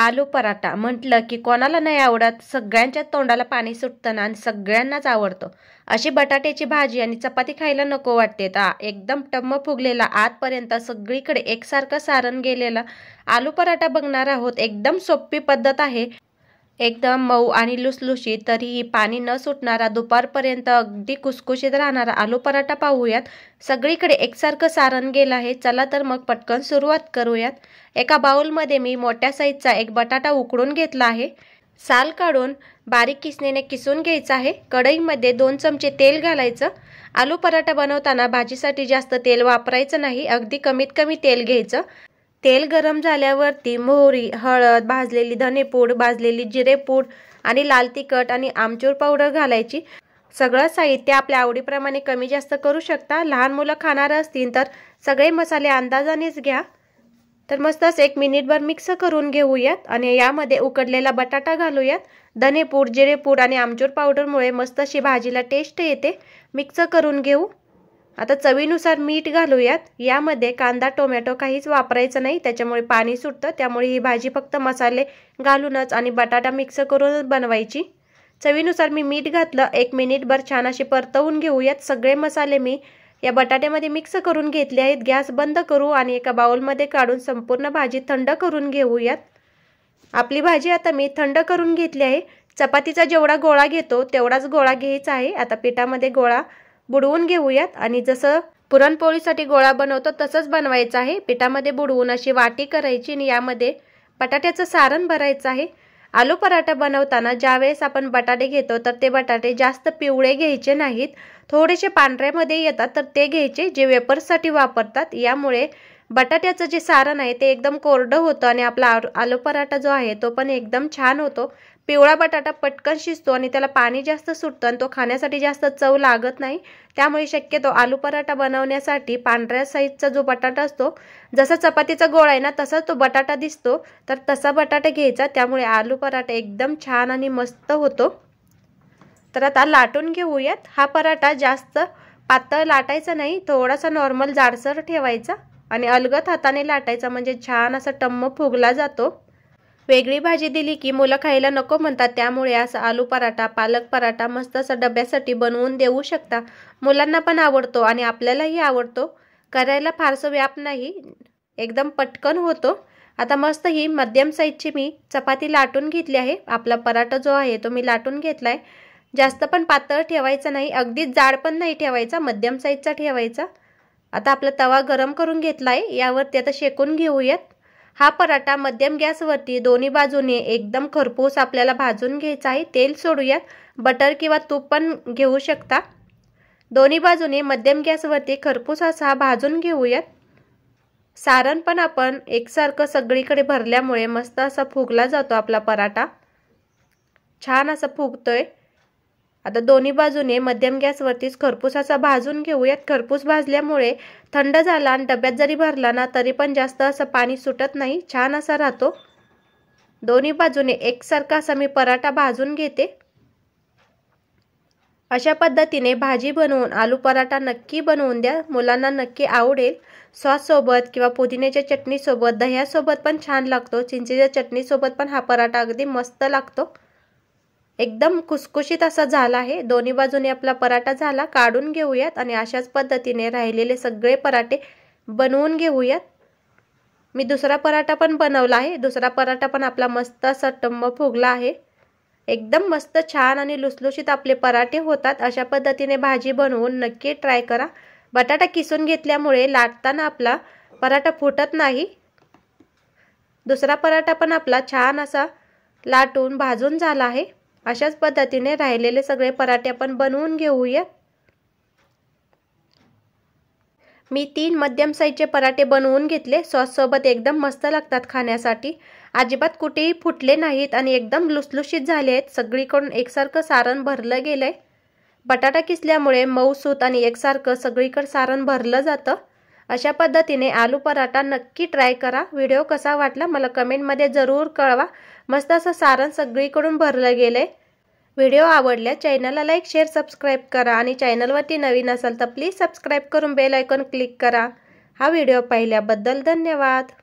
आलू पराठा म्हटलं की कोणाला नाही आवडत सगळ्यांच्या तोंडाला पाणी सुटतं ना आणि सगळ्यांनाच आवडतो अशी बटाट्याची भाजी आणि चपाती खायला नको वाटते तर एकदम टम्म फुगलेला आजपर्यंत सगळीकडे एकसारखं सारण गेलेला आलू पराठा बघणार आहोत एकदम सोपी पद्धत आहे एकदम मऊ आणि लुसलुशी तरीही पाणी न सुटणारा दुपारपर्यंत अगदी कुसकुशीत राहणारा आलू पराठा पाहूयात सगळीकडे एकसारखं सारण गेलं आहे चला तर मग पटकन सुरुवात करूयात एका बाउलमध्ये मी मोठ्या साईजचा एक बटाटा उकडून घेतला आहे साल काढून बारीक किसणीने किसून घ्यायचं आहे कढईमध्ये दोन चमचे तेल घालायचं आलू पराठा बनवताना भाजीसाठी जास्त तेल वापरायचं नाही अगदी कमीत कमी तेल घ्यायचं तेल गरम झाल्यावरती मोहरी हळद भाजलेली धनेपूड भाजलेली जिरेपूड आणि लाल तिखट आणि आमचूर पावडर घालायची सगळं साहित्य आपल्या आवडीप्रमाणे कमी जास्त करू शकता लहान मुलं खाणार असतील तर सगळे मसाले अंदाजानेच घ्या तर मस्तच एक मिनिटभर मिक्स करून घेऊयात आणि यामध्ये उकडलेला बटाटा घालूयात धनेपूड जिरेपूड आणि आमचूर पावडरमुळे मस्त अशी भाजीला टेस्ट येते मिक्स करून घेऊ आता चवीनुसार मीठ घालूयात यामध्ये कांदा टोमॅटो काहीच वापरायचं नाही त्याच्यामुळे पाणी सुटतं त्यामुळे ही भाजी फक्त मसाले घालूनच आणि बटाटा मिक्स करूनच बनवायची चवीनुसार मी मीठ घातलं एक मिनिटभर छान अशी परतवून घेऊयात सगळे मसाले मी या बटाट्यामध्ये मिक्स करून घेतले आहेत गॅस बंद करू आणि एका बाउलमध्ये काढून संपूर्ण भाजी थंड करून घेऊयात आपली भाजी आता मी थंड करून घेतली आहे चपातीचा जेवढा गोळा घेतो तेवढाच गोळा घ्यायचा आहे आता पिठामध्ये गोळा बुडवून घेऊयात आणि जसं पुरणपोळीसाठी गोळा बनवतो तसंच बनवायचं आहे पिठामध्ये बुडवून अशी वाटी करायची आणि यामध्ये बटाट्याचं सारण भरायचं आहे आलू पराठा बनवताना ज्यावेळेस आपण बटाटे घेतो तर ते बटाटे जास्त पिवळे घ्यायचे नाहीत थोडेसे पांढऱ्यामध्ये येतात तर ते घ्यायचे जे वेपर्ससाठी वापरतात यामुळे बटाट्याचं जे सारण आहे ते एकदम कोरडं होतं आणि आपला आलू पराठा जो आहे तो पण एकदम छान होतो पिवळा बटाटा पटकन शिजतो आणि त्याला पाणी जास्त सुटतं आणि तो खाण्यासाठी जास्त चव लागत नाही त्यामुळे शक्यतो आलू पराठा बनवण्यासाठी पांढऱ्या साईजचा जो बटाटा असतो जसा चपातीचा गोळा आहे ना तसाच तो बटाटा दिसतो तर तसा बटाटा घ्यायचा त्यामुळे आलू पराठा एकदम छान आणि मस्त होतो तर आता लाटून घेऊयात हा पराठा जास्त पातळ लाटायचा नाही थोडासा नॉर्मल जाडसर ठेवायचा आणि अलगत हाताने लाटायचा म्हणजे छान असा टम्म फुगला जातो वेगळी भाजी दिली की मुलं खायला नको म्हणतात त्यामुळे असा आलू पराठा पालक पराठा मस्त असा डब्यासाठी बनवून देऊ शकता मुलांना पण आवडतो आणि आपल्यालाही आवडतो करायला फारसं व्याप नाही एकदम पटकन होतो आता मस्त ही मध्यम साईजची मी चपाती लाटून घेतली आहे आपला पराठा जो आहे तो मी लाटून घेतला आहे जास्त पण पातळ ठेवायचा नाही अगदीच जाड पण नाही ठेवायचा मध्यम साईजचा ठेवायचा आता आपला तवा गरम करून घेतला आहे यावरती आता शेकून घेऊयात हा पराठा मध्यम गॅसवरती दोन्ही बाजूने एकदम खरपूस आपल्याला भाजून घ्यायचा आहे तेल सोडूयात बटर किंवा तूप पण घेऊ शकता दोन्ही बाजूने मध्यम गॅसवरती खरपूस असा भाजून घेऊयात सारण पण आपण एकसारखं सगळीकडे भरल्यामुळे मस्त असा फुगला जातो आपला पराठा छान असा फुगतोय आता दोन्ही बाजूने मध्यम गॅसवरतीच खरपूस असा भाजून घेऊयात खरपूस भाजल्यामुळे थंड झाला आणि डब्यात जरी भरला ना तरी पण जास्त असं पाणी सुटत नाही छान असा राहतो दोन्ही बाजूने एकसारखा असा मी पराठा भाजून घेते अशा पद्धतीने भाजी बनवून आलू पराठा नक्की बनवून द्या मुलांना नक्की आवडेल सॉससोबत किंवा पुदिन्याच्या चटणीसोबत दह्यासोबत पण छान लागतो चिंचेच्या चटणीसोबत पण हा पराठा अगदी मस्त लागतो एकदम खुसखुशीत असा झाला आहे दोन्ही बाजूने आपला पराठा झाला काढून घेऊयात आणि अशाच पद्धतीने राहिलेले सगळे पराठे बनवून घेऊयात मी दुसरा पराठा पण बनवला आहे दुसरा पराठा पण आपला मस्त असा टंब फुगला आहे एकदम मस्त छान आणि लुसलुशीत आपले पराठे होतात अशा पद्धतीने भाजी बनवून नक्की ट्राय करा बटाटा किसून घेतल्यामुळे लाटताना आपला पराठा फुटत नाही दुसरा पराठा पण आपला छान असा लाटून भाजून झाला आहे अशाच पद्धतीने राहिलेले सगळे पराठे आपण बनवून घेऊया मी तीन मध्यम साईजचे पराठे बनवून घेतले सॉससोबत एकदम मस्त लागतात खाण्यासाठी अजिबात कुठेही फुटले नाहीत आणि एकदम लुसलुशीत झाले आहेत सगळीकडून एकसारखं सारण भरलं गेलंय बटाटा किसल्यामुळे मऊसूत आणि एकसारखं सगळीकडे सारण भरलं जातं अशा पद्धतीने आलू पराठा नक्की ट्राय करा व्हिडिओ कसा वाटला मला कमेंटमध्ये जरूर कळवा मस्त असं सारण सगळीकडून भरलं गेलं आहे व्हिडिओ आवडल्या चॅनलला लाईक शेअर सबस्क्राईब करा आणि चॅनलवरती नवीन असाल तर प्लीज सबस्क्राईब करून बेल आयकॉन क्लिक करा हा व्हिडिओ पाहिल्याबद्दल धन्यवाद